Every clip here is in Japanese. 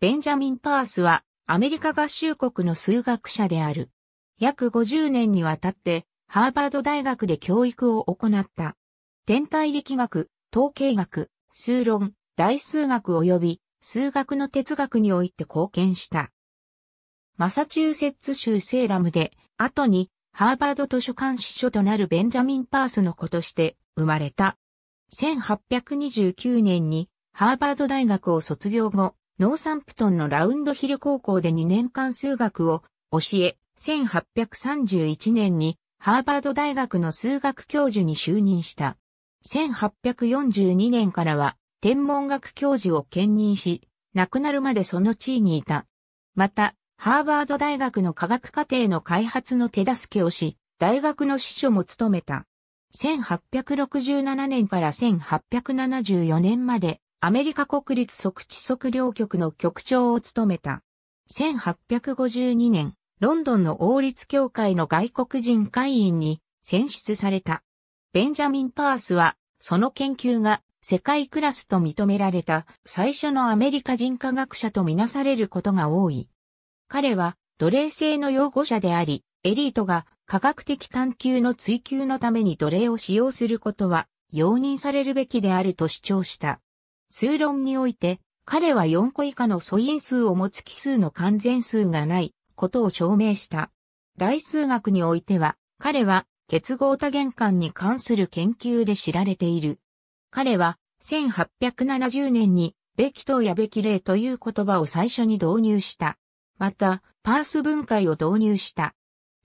ベンジャミン・パースは、アメリカ合衆国の数学者である。約50年にわたって、ハーバード大学で教育を行った。天体力学、統計学、数論、大数学及び数学の哲学において貢献した。マサチューセッツ州セーラムで、後にハーバード図書館司書となるベンジャミン・パースの子として生まれた。1829年にハーバード大学を卒業後、ノーサンプトンのラウンドヒル高校で2年間数学を教え、1831年にハーバード大学の数学教授に就任した。1842年からは天文学教授を兼任し、亡くなるまでその地位にいた。また、ハーバード大学の科学課程の開発の手助けをし、大学の司書も務めた。1867年から1874年までアメリカ国立測地測量局の局長を務めた。1852年、ロンドンの王立協会の外国人会員に選出された。ベンジャミン・パースは、その研究が世界クラスと認められた最初のアメリカ人科学者とみなされることが多い。彼は奴隷制の擁護者であり、エリートが科学的探求の追求のために奴隷を使用することは容認されるべきであると主張した。数論において、彼は4個以下の素因数を持つ奇数の完全数がないことを証明した。大数学においては、彼は結合多元間に関する研究で知られている。彼は1870年にべき等やべき例という言葉を最初に導入した。また、パース分解を導入した。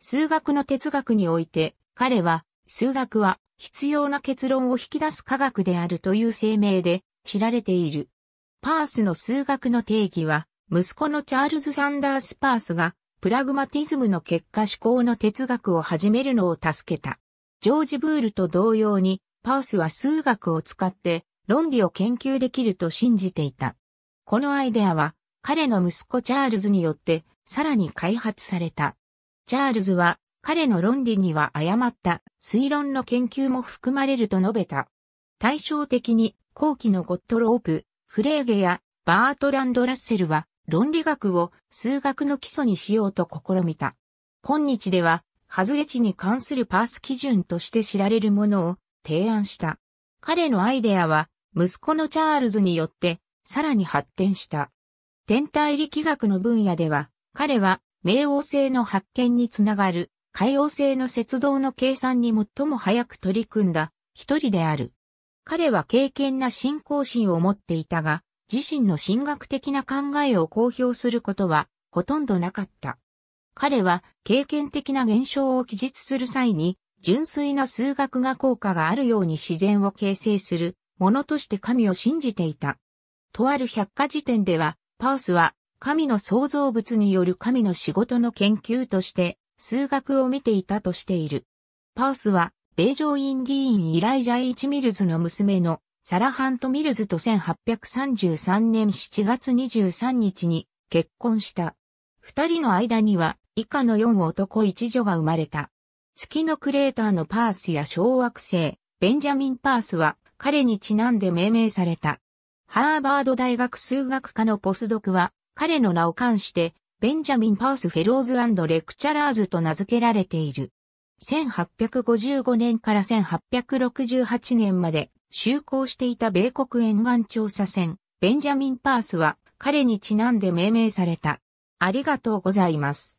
数学の哲学において、彼は、数学は必要な結論を引き出す科学であるという声明で、知られている。パースの数学の定義は、息子のチャールズ・サンダース・パースが、プラグマティズムの結果思考の哲学を始めるのを助けた。ジョージ・ブールと同様に、パースは数学を使って論理を研究できると信じていた。このアイデアは、彼の息子チャールズによって、さらに開発された。チャールズは、彼の論理には誤った推論の研究も含まれると述べた。対照的に、後期のゴットロープ、フレーゲやバートランド・ラッセルは論理学を数学の基礎にしようと試みた。今日では、外れ値に関するパース基準として知られるものを提案した。彼のアイデアは、息子のチャールズによって、さらに発展した。天体力学の分野では、彼は、冥王星の発見につながる、海王星の雪道の計算に最も早く取り組んだ、一人である。彼は敬虔な信仰心を持っていたが、自身の神学的な考えを公表することはほとんどなかった。彼は経験的な現象を記述する際に、純粋な数学が効果があるように自然を形成するものとして神を信じていた。とある百科事典では、パウスは神の創造物による神の仕事の研究として数学を見ていたとしている。パウスは米上院議員イライジャ・イチ・ミルズの娘のサラ・ハント・ミルズと1833年7月23日に結婚した。二人の間には以下の4男一女が生まれた。月のクレーターのパースや小惑星、ベンジャミン・パースは彼にちなんで命名された。ハーバード大学数学科のポスドクは彼の名を冠してベンジャミン・パース・フェローズレクチャラーズと名付けられている。1855年から1868年まで就航していた米国沿岸調査船、ベンジャミン・パースは彼にちなんで命名された。ありがとうございます。